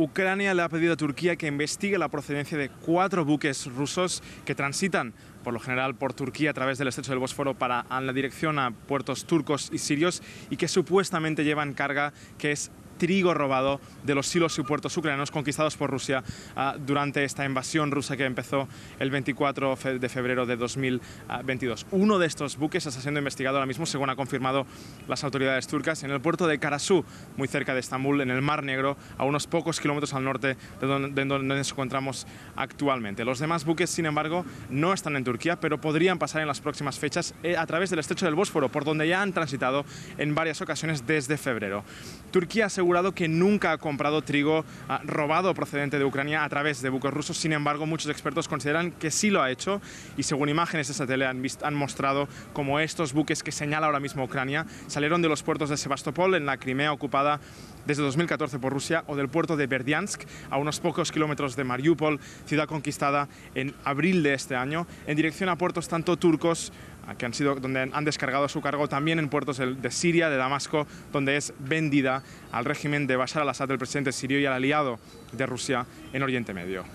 Ucrania le ha pedido a Turquía que investigue la procedencia de cuatro buques rusos que transitan por lo general por Turquía a través del estrecho del Bósforo para en la dirección a puertos turcos y sirios y que supuestamente llevan carga que es trigo robado de los silos y puertos ucranianos conquistados por Rusia ah, durante esta invasión rusa que empezó el 24 de febrero de 2022. Ah, Uno de estos buques está siendo investigado ahora mismo, según ha confirmado las autoridades turcas, en el puerto de Karasú, muy cerca de Estambul, en el Mar Negro, a unos pocos kilómetros al norte de donde, de donde nos encontramos actualmente. Los demás buques, sin embargo, no están en Turquía, pero podrían pasar en las próximas fechas eh, a través del estrecho del Bósforo, por donde ya han transitado en varias ocasiones desde febrero. Turquía, según que nunca ha comprado trigo ah, robado procedente de Ucrania a través de buques rusos. Sin embargo, muchos expertos consideran que sí lo ha hecho y según imágenes de satélite han, mostrado cómo estos buques que señala ahora mismo Ucrania salieron de los puertos de Sebastopol en la Crimea ocupada desde 2014 por Rusia o del puerto de Berdyansk a unos pocos kilómetros de Mariupol, ciudad conquistada en abril de este año, en dirección a puertos tanto turcos que han sido donde han descargado su cargo también en puertos de Siria, de Damasco, donde es vendida al régimen de Bashar al-Assad, el presidente sirio y al aliado de Rusia en Oriente Medio.